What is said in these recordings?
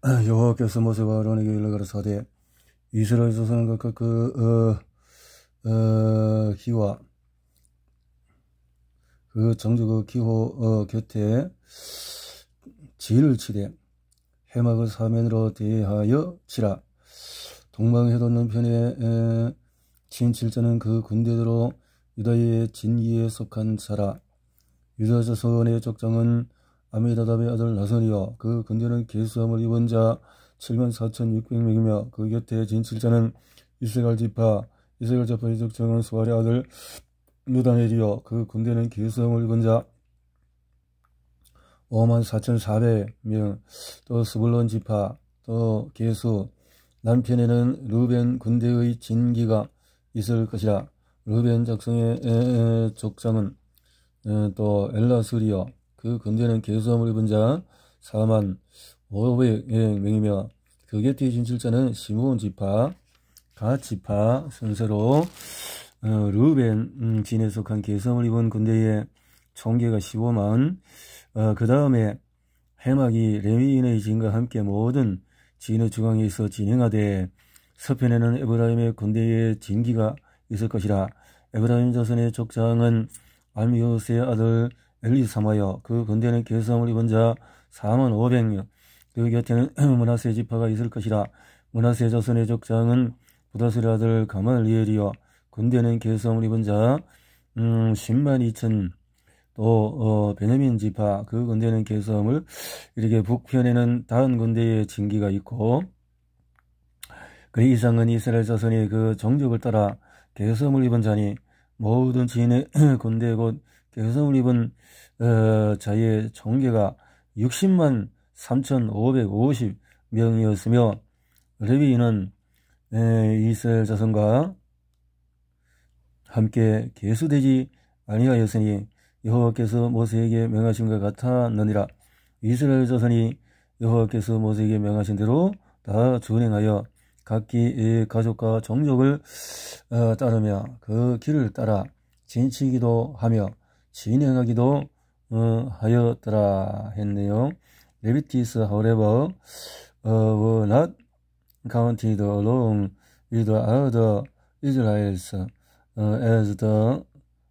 아, 여호와께서 모세와 아론에게 일러 가라사대 이스라엘에서 사는 각각 그 어, 어, 기와 그정적의 그 기호 어, 곁에 지를 치되 해막을 사면으로 대하여 치라 동방해 돋는 편에 진칠자는 그 군대대로 유다의 진기에 속한 자라 유다 자원의 적장은 아미다답의 아들 나선이여 그 근대는 개수함을 입은 자 7만 4천 6백명이며 그 곁에 진칠자는 이스갈 지파 이스갈 지파의 적정은 소아리 아들 누다멜이여 그 군대는 기수함을 입은 자 5만 4천 4백명 또 스불론 지파 또 개수 남편에는 루벤 군대의 진기가 있을 것이라 루벤 작성의 족장은 또 엘라스리여 그 근대는 개수함을 입은 자사만오백0명이며그 곁에 진출자는 시무온 지파, 가 지파 순서로 어, 루벤 음, 진에 속한 개성을 입은 군대의 총계가 15만 어, 그 다음에 해막이 레미인의 진과 함께 모든 진의 중앙에 있어 진행하되 서편에는 에브라임의 군대의 진기가 있을 것이라 에브라임 자손의 족장은 알미오스의 아들 엘리 삼하여 그 근대는 개성을 입은 자 4만 500명 그 곁에는 문하세 지파가 있을 것이라 문하세 자손의 적장은 부다스리 아들 가말리엘이여 군대는 개성을 입은 자 음, 10만 2천 또 어, 베냐민 지파 그군대는 개성을 이렇게 북편에는 다른 군대의 진기가 있고 그 이상은 이스라엘 자손이 그 정적을 따라 개성을 입은 자니 모든 지인의 군대 곧 해서 그 이번 어, 자의 총계가 60만 3,550명이었으며 레위인은 에, 이스라엘 자손과 함께 개수되지 아니하였으니 여호와께서 모세에게 명하신 것 같았느니라 이스라엘 자손이 여호와께서 모세에게 명하신 대로 다 준행하여 각기 가족과 종족을 어, 따르며 그 길을 따라 진치기도 하며 진행하기도 어, 하였더라 했네요. 레비티스 however uh, were not counted along with other Israelites uh, as the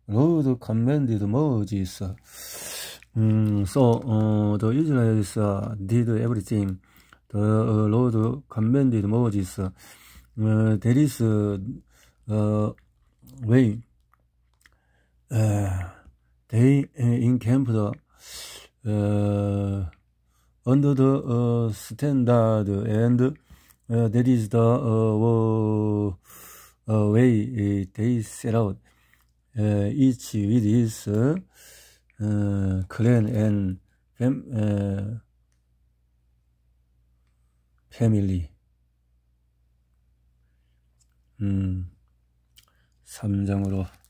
Lord commanded Moses. Um, so uh, the Israelites did everything the uh, Lord commanded Moses. Uh, there is uh, way uh, They encamped uh, under the uh, standard and uh, that is the uh, uh, way they set out, uh, each with his uh, uh, clan and fam uh, family. 음, 3장으로